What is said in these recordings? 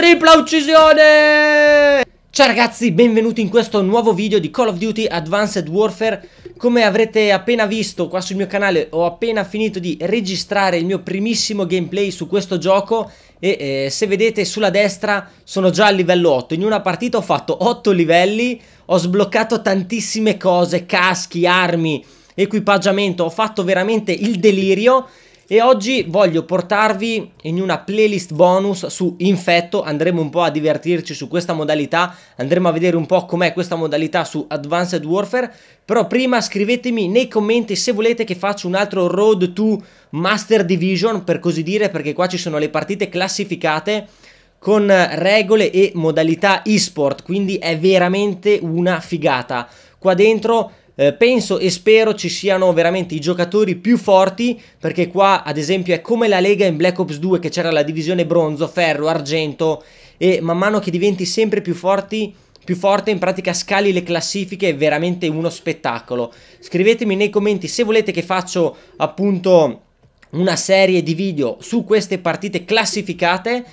tripla uccisione! Ciao ragazzi, benvenuti in questo nuovo video di Call of Duty Advanced Warfare Come avrete appena visto qua sul mio canale ho appena finito di registrare il mio primissimo gameplay su questo gioco E eh, se vedete sulla destra sono già a livello 8 In una partita ho fatto 8 livelli, ho sbloccato tantissime cose, caschi, armi, equipaggiamento Ho fatto veramente il delirio e oggi voglio portarvi in una playlist bonus su Infetto, andremo un po' a divertirci su questa modalità, andremo a vedere un po' com'è questa modalità su Advanced Warfare, però prima scrivetemi nei commenti se volete che faccia un altro road to Master Division, per così dire, perché qua ci sono le partite classificate con regole e modalità esport, quindi è veramente una figata. Qua dentro eh, penso e spero ci siano veramente i giocatori più forti perché qua ad esempio è come la Lega in Black Ops 2 che c'era la divisione bronzo, ferro, argento e man mano che diventi sempre più forti più forte in pratica scali le classifiche è veramente uno spettacolo scrivetemi nei commenti se volete che faccio appunto una serie di video su queste partite classificate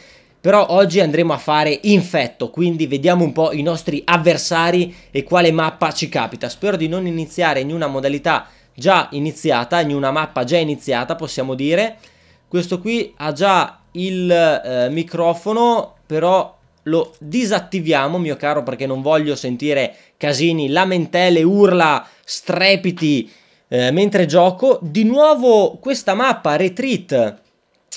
però oggi andremo a fare infetto, quindi vediamo un po' i nostri avversari e quale mappa ci capita. Spero di non iniziare in una modalità già iniziata, in una mappa già iniziata possiamo dire. Questo qui ha già il eh, microfono, però lo disattiviamo, mio caro, perché non voglio sentire casini, lamentele, urla, strepiti eh, mentre gioco. Di nuovo questa mappa, Retreat,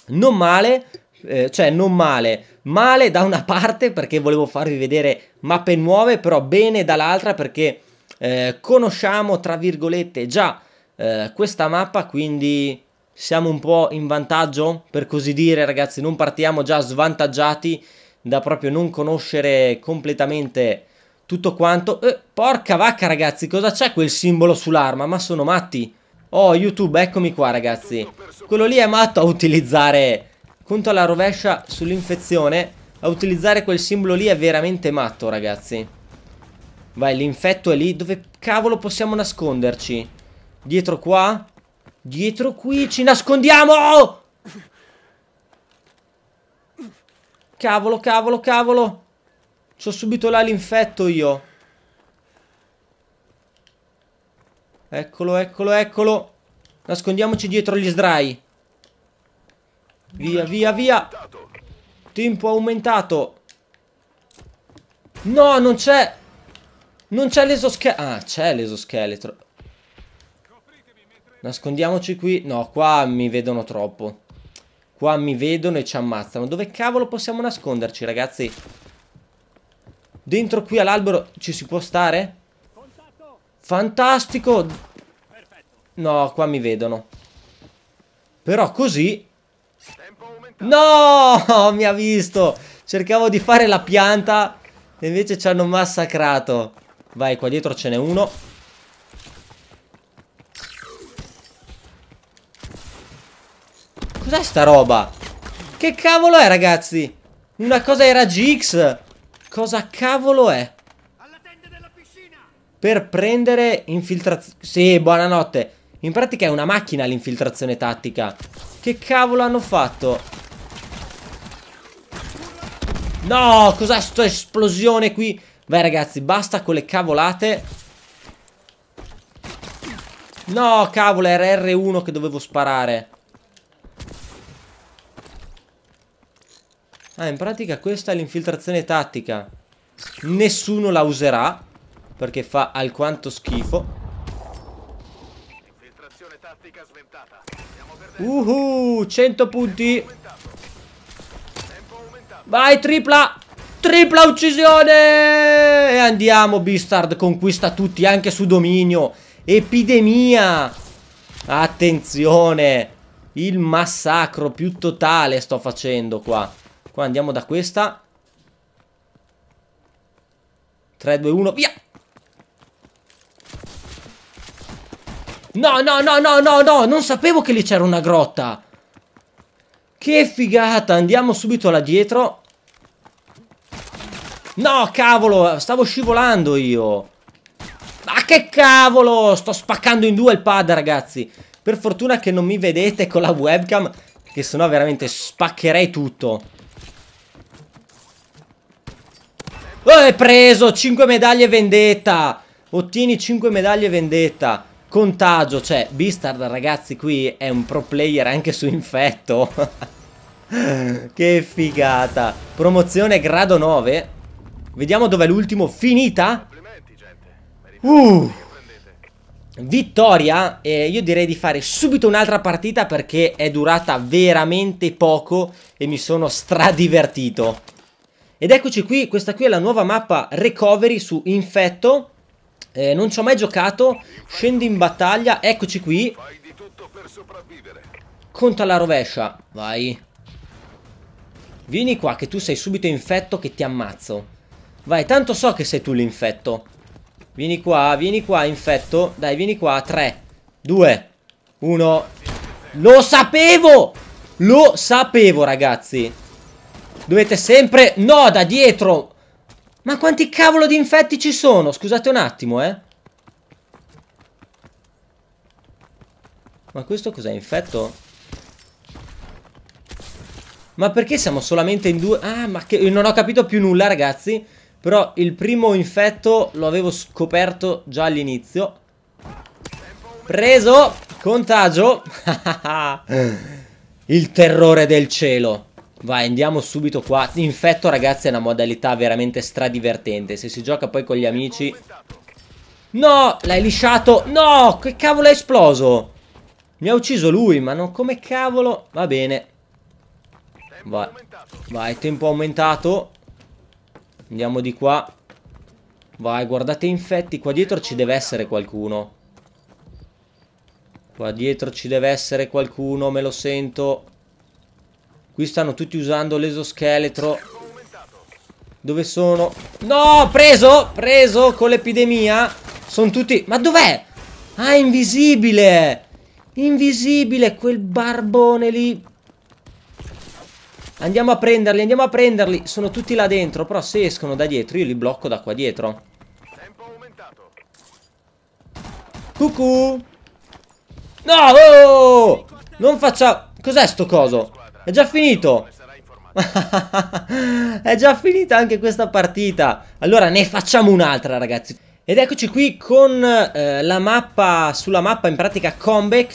non male, eh, cioè non male, male da una parte perché volevo farvi vedere mappe nuove, però bene dall'altra perché eh, conosciamo, tra virgolette, già eh, questa mappa, quindi siamo un po' in vantaggio, per così dire ragazzi, non partiamo già svantaggiati da proprio non conoscere completamente tutto quanto. Eh, porca vacca ragazzi, cosa c'è quel simbolo sull'arma? Ma sono matti! Oh YouTube, eccomi qua ragazzi. Quello lì è matto a utilizzare Punto alla rovescia sull'infezione. A utilizzare quel simbolo lì è veramente matto, ragazzi. Vai, l'infetto è lì. Dove cavolo possiamo nasconderci? Dietro qua? Dietro qui ci nascondiamo! Cavolo, cavolo, cavolo. C'ho subito là l'infetto io. Eccolo, eccolo, eccolo. Nascondiamoci dietro gli sdrai. Via, via, via. Tempo aumentato. No, non c'è. Non c'è l'esoscheletro. Ah, c'è l'esoscheletro. Nascondiamoci qui. No, qua mi vedono troppo. Qua mi vedono e ci ammazzano. Dove cavolo possiamo nasconderci, ragazzi? Dentro qui all'albero ci si può stare? Fantastico! No, qua mi vedono. Però così No, mi ha visto. Cercavo di fare la pianta e invece ci hanno massacrato. Vai, qua dietro ce n'è uno. Cos'è sta roba? Che cavolo è, ragazzi? Una cosa era GX. Cosa cavolo è? Per prendere infiltrazione... Sì, buonanotte. In pratica è una macchina l'infiltrazione tattica. Che cavolo hanno fatto? No, cos'è sta esplosione qui? Beh, ragazzi, basta con le cavolate. No, cavolo, era R1 che dovevo sparare. Ah, in pratica questa è l'infiltrazione tattica. Nessuno la userà, perché fa alquanto schifo. Uhu, 100 punti. Vai, tripla! Tripla uccisione! E andiamo, Beastard conquista tutti, anche su dominio. Epidemia! Attenzione! Il massacro più totale sto facendo qua. Qua andiamo da questa. 3, 2, 1, via! No, no, no, no, no, no! Non sapevo che lì c'era una grotta! Che figata! Andiamo subito là dietro. No, cavolo, stavo scivolando io. Ma che cavolo, sto spaccando in due il pad, ragazzi. Per fortuna che non mi vedete con la webcam, che sennò veramente spaccherei tutto. Oh, è preso, 5 medaglie vendetta. Ottieni 5 medaglie vendetta. Contagio, cioè, Bistard, ragazzi, qui è un pro player anche su infetto. che figata. Promozione grado 9. Vediamo dov'è l'ultimo. Finita? Uh! Vittoria, eh, io direi di fare subito un'altra partita perché è durata veramente poco e mi sono stradivertito. Ed eccoci qui, questa qui è la nuova mappa Recovery su Infetto. Eh, non ci ho mai giocato, Scendo in battaglia, eccoci qui. Conta la rovescia, vai. Vieni qua che tu sei subito infetto che ti ammazzo. Vai, tanto so che sei tu l'infetto. Vieni qua, vieni qua, infetto. Dai, vieni qua. 3, 2, 1. Lo sapevo! Lo sapevo, ragazzi. Dovete sempre... No, da dietro! Ma quanti cavolo di infetti ci sono? Scusate un attimo, eh. Ma questo cos'è? Infetto? Ma perché siamo solamente in due? Ah, ma che... Non ho capito più nulla, ragazzi. Però il primo infetto lo avevo scoperto già all'inizio. Preso! Contagio! il terrore del cielo. Vai, andiamo subito qua. Infetto, ragazzi, è una modalità veramente stradivertente. Se si gioca poi con gli amici... No! L'hai lisciato! No! Che cavolo è esploso! Mi ha ucciso lui, ma non come cavolo... Va bene. Vai, vai tempo aumentato. Andiamo di qua. Vai, guardate infetti. Qua dietro ci deve essere qualcuno. Qua dietro ci deve essere qualcuno, me lo sento. Qui stanno tutti usando l'esoscheletro. Dove sono? No, preso! Preso con l'epidemia. Sono tutti... Ma dov'è? Ah, invisibile! Invisibile, quel barbone lì Andiamo a prenderli, andiamo a prenderli. Sono tutti là dentro, però se escono da dietro io li blocco da qua dietro. Cucù. No! Oh! Non facciamo Cos'è sto coso? È già finito. è già finita anche questa partita. Allora ne facciamo un'altra ragazzi. Ed eccoci qui con eh, la mappa, sulla mappa in pratica Comeback.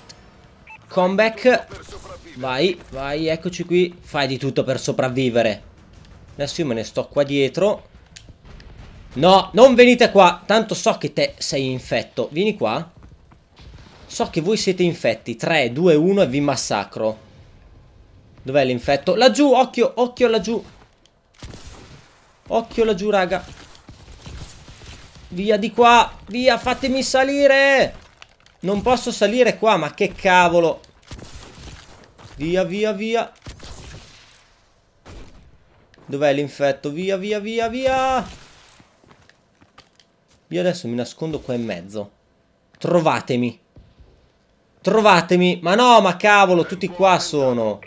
Comeback Vai, vai, eccoci qui. Fai di tutto per sopravvivere. Adesso io me ne sto qua dietro. No, non venite qua. Tanto so che te sei infetto. Vieni qua. So che voi siete infetti. 3, 2, 1 e vi massacro. Dov'è l'infetto? Laggiù, occhio, occhio laggiù. Occhio laggiù, raga. Via di qua. Via, fatemi salire. Non posso salire qua, ma che cavolo. Via, via, via. Dov'è l'infetto? Via, via, via, via. Io adesso mi nascondo qua in mezzo. Trovatemi. Trovatemi. Ma no, ma cavolo, tutti qua sono.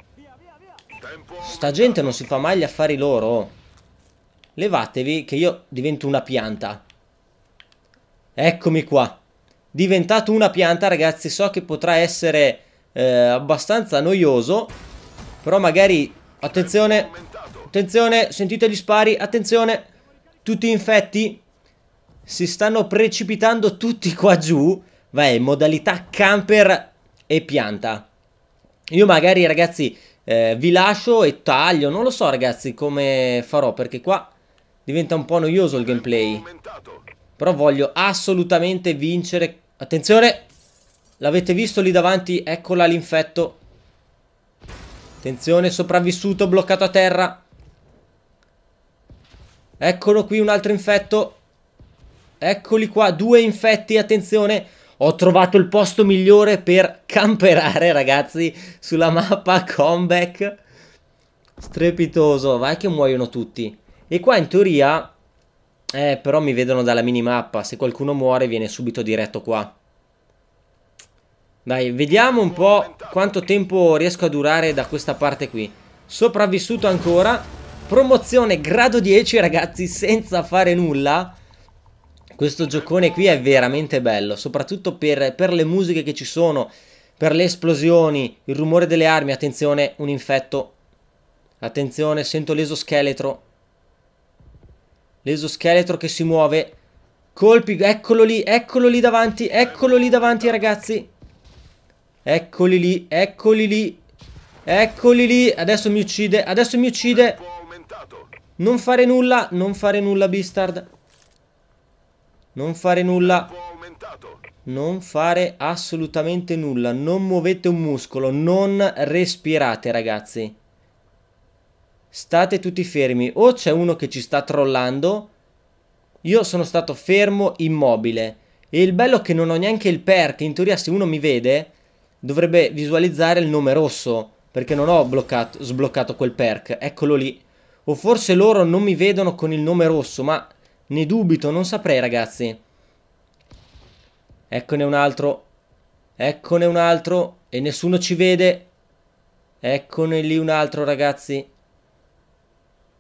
Sta gente non si fa mai gli affari loro. Levatevi che io divento una pianta. Eccomi qua. Diventato una pianta, ragazzi, so che potrà essere eh, abbastanza noioso. Però magari... Attenzione, attenzione, sentite gli spari, attenzione. Tutti infetti. Si stanno precipitando tutti qua giù. Vai, modalità camper e pianta. Io magari, ragazzi, eh, vi lascio e taglio. Non lo so, ragazzi, come farò, perché qua diventa un po' noioso il gameplay. Però voglio assolutamente vincere. Attenzione! L'avete visto lì davanti? Eccola l'infetto. Attenzione, sopravvissuto, bloccato a terra. Eccolo qui un altro infetto. Eccoli qua, due infetti, attenzione. Ho trovato il posto migliore per camperare, ragazzi, sulla mappa comeback. Strepitoso, vai che muoiono tutti. E qua in teoria... Eh, però mi vedono dalla minimappa. Se qualcuno muore viene subito diretto qua. Dai, vediamo un po' quanto tempo riesco a durare da questa parte qui. Sopravvissuto ancora. Promozione grado 10, ragazzi, senza fare nulla. Questo giocone qui è veramente bello, soprattutto per, per le musiche che ci sono, per le esplosioni, il rumore delle armi. Attenzione, un infetto. Attenzione, sento l'esoscheletro. L'esoscheletro che si muove. Colpi, eccolo lì, eccolo lì davanti, eccolo lì davanti, ragazzi. Eccoli lì, eccoli lì. Eccoli lì. Adesso mi uccide, adesso mi uccide. Non fare nulla, non fare nulla, Bistard. Non fare nulla. Non fare assolutamente nulla. Non muovete un muscolo. Non respirate, ragazzi. State tutti fermi. O c'è uno che ci sta trollando. Io sono stato fermo, immobile. E il bello è che non ho neanche il perk. In teoria, se uno mi vede, dovrebbe visualizzare il nome rosso, perché non ho bloccato, sbloccato quel perk, eccolo lì. O forse loro non mi vedono con il nome rosso, ma ne dubito, non saprei ragazzi. Eccone un altro, eccone un altro, e nessuno ci vede. Eccone lì un altro ragazzi.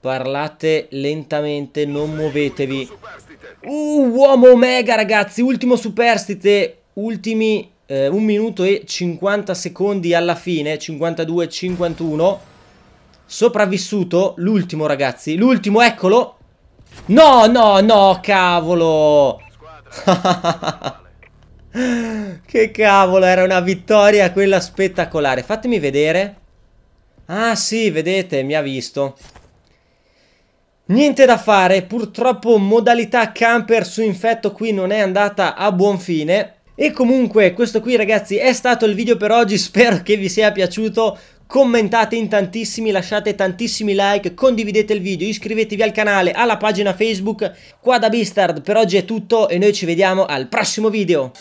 Parlate lentamente, non muovetevi. Uh, uomo omega ragazzi, ultimo superstite, ultimi eh, 1 minuto e 50 secondi alla fine, 52-51. Sopravvissuto, l'ultimo ragazzi, l'ultimo, eccolo. No, no, no, cavolo. che cavolo, era una vittoria quella spettacolare. Fatemi vedere. Ah sì, vedete, mi ha visto. Niente da fare, purtroppo modalità camper su infetto qui non è andata a buon fine. E comunque questo qui ragazzi è stato il video per oggi, spero che vi sia piaciuto, commentate in tantissimi, lasciate tantissimi like, condividete il video, iscrivetevi al canale, alla pagina Facebook, qua da Bistard per oggi è tutto e noi ci vediamo al prossimo video!